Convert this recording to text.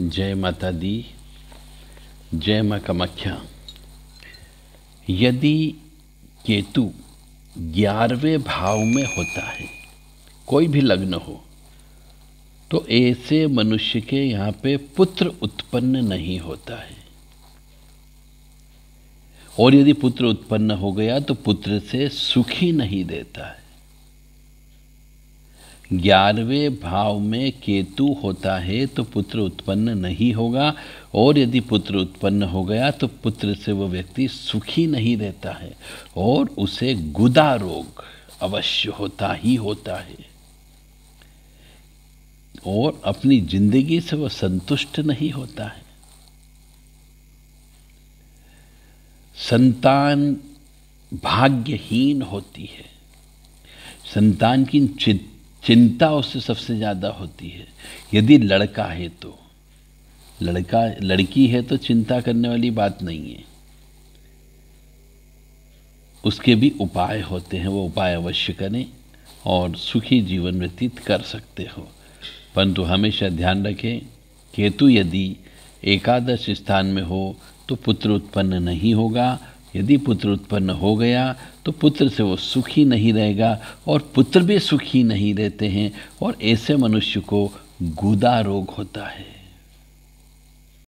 जय माता दी जय माँ कामाख्या यदि केतु ग्यारहवें भाव में होता है कोई भी लग्न हो तो ऐसे मनुष्य के यहाँ पे पुत्र उत्पन्न नहीं होता है और यदि पुत्र उत्पन्न हो गया तो पुत्र से सुखी नहीं देता है ग्यारहवें भाव में केतु होता है तो पुत्र उत्पन्न नहीं होगा और यदि पुत्र उत्पन्न हो गया तो पुत्र से वह व्यक्ति सुखी नहीं रहता है और उसे गुदा रोग अवश्य होता ही होता है और अपनी जिंदगी से वह संतुष्ट नहीं होता है संतान भाग्यहीन होती है संतान की चित चिंता उससे सबसे ज़्यादा होती है यदि लड़का है तो लड़का लड़की है तो चिंता करने वाली बात नहीं है उसके भी उपाय होते हैं वो उपाय अवश्य करें और सुखी जीवन व्यतीत कर सकते हो परंतु हमेशा ध्यान रखें केतु यदि एकादश स्थान में हो तो पुत्र उत्पन्न नहीं होगा यदि पुत्र उत्पन्न हो गया तो पुत्र से वो सुखी नहीं रहेगा और पुत्र भी सुखी नहीं रहते हैं और ऐसे मनुष्य को गुदा रोग होता है